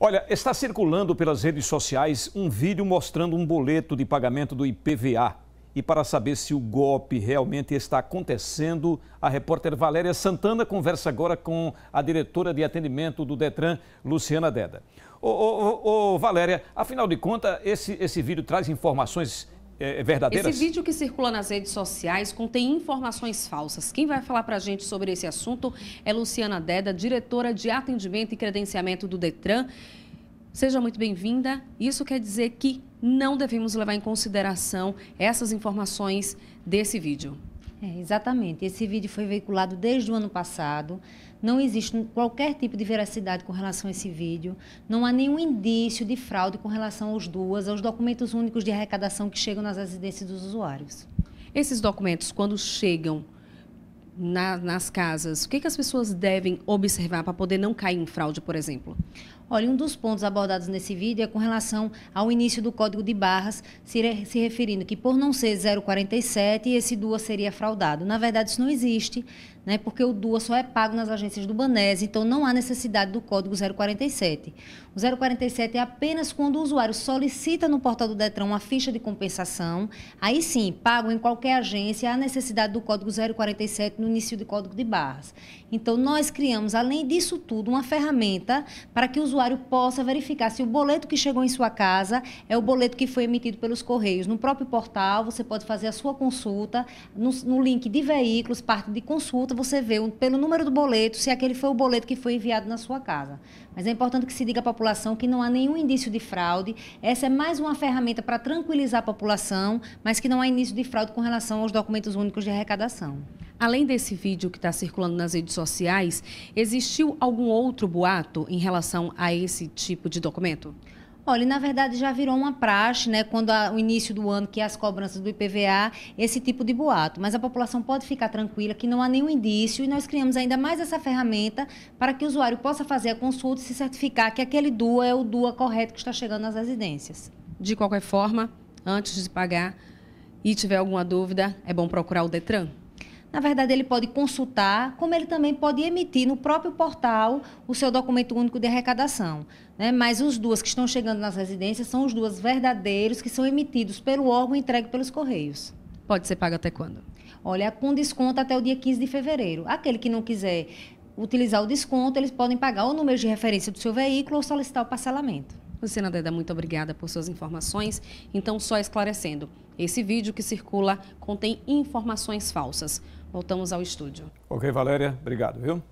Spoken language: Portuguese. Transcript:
Olha, está circulando pelas redes sociais um vídeo mostrando um boleto de pagamento do IPVA. E para saber se o golpe realmente está acontecendo, a repórter Valéria Santana conversa agora com a diretora de atendimento do Detran, Luciana Deda. Ô, ô, ô Valéria, afinal de contas, esse, esse vídeo traz informações é, é, verdadeiras? Esse vídeo que circula nas redes sociais contém informações falsas. Quem vai falar para a gente sobre esse assunto é Luciana Deda, diretora de atendimento e credenciamento do DETRAN. Seja muito bem-vinda. Isso quer dizer que não devemos levar em consideração essas informações desse vídeo. É, exatamente. Esse vídeo foi veiculado desde o ano passado. Não existe qualquer tipo de veracidade com relação a esse vídeo. Não há nenhum indício de fraude com relação aos duas, aos documentos únicos de arrecadação que chegam nas residências dos usuários. Esses documentos, quando chegam na, nas casas, o que, que as pessoas devem observar para poder não cair em fraude, por exemplo? Olha, um dos pontos abordados nesse vídeo é com relação ao início do código de barras, se, re se referindo que por não ser 047, esse DUA seria fraudado. Na verdade, isso não existe, né, porque o DUA só é pago nas agências do Banese, então não há necessidade do código 047. O 047 é apenas quando o usuário solicita no portal do DETRAN uma ficha de compensação, aí sim, pago em qualquer agência há necessidade do código 047 no início do código de barras. Então, nós criamos, além disso tudo, uma ferramenta para que o usuário usuário possa verificar se o boleto que chegou em sua casa é o boleto que foi emitido pelos Correios. No próprio portal, você pode fazer a sua consulta. No, no link de veículos, parte de consulta, você vê pelo número do boleto se aquele foi o boleto que foi enviado na sua casa. Mas é importante que se diga à população que não há nenhum indício de fraude. Essa é mais uma ferramenta para tranquilizar a população, mas que não há indício de fraude com relação aos documentos únicos de arrecadação. Além desse vídeo que está circulando nas redes sociais, existiu algum outro boato em relação a esse tipo de documento? Olha, na verdade já virou uma praxe, né? Quando há o início do ano, que é as cobranças do IPVA, esse tipo de boato. Mas a população pode ficar tranquila que não há nenhum indício e nós criamos ainda mais essa ferramenta para que o usuário possa fazer a consulta e se certificar que aquele DUA é o DUA correto que está chegando nas residências. De qualquer forma, antes de pagar e tiver alguma dúvida, é bom procurar o Detran na verdade, ele pode consultar, como ele também pode emitir no próprio portal o seu documento único de arrecadação. Né? Mas os duas que estão chegando nas residências são os duas verdadeiros que são emitidos pelo órgão e entregue pelos Correios. Pode ser pago até quando? Olha, com desconto até o dia 15 de fevereiro. Aquele que não quiser utilizar o desconto, eles podem pagar ou número de referência do seu veículo ou solicitar o parcelamento. Luciana Deda, muito obrigada por suas informações. Então, só esclarecendo, esse vídeo que circula contém informações falsas. Voltamos ao estúdio. Ok, Valéria, obrigado, viu?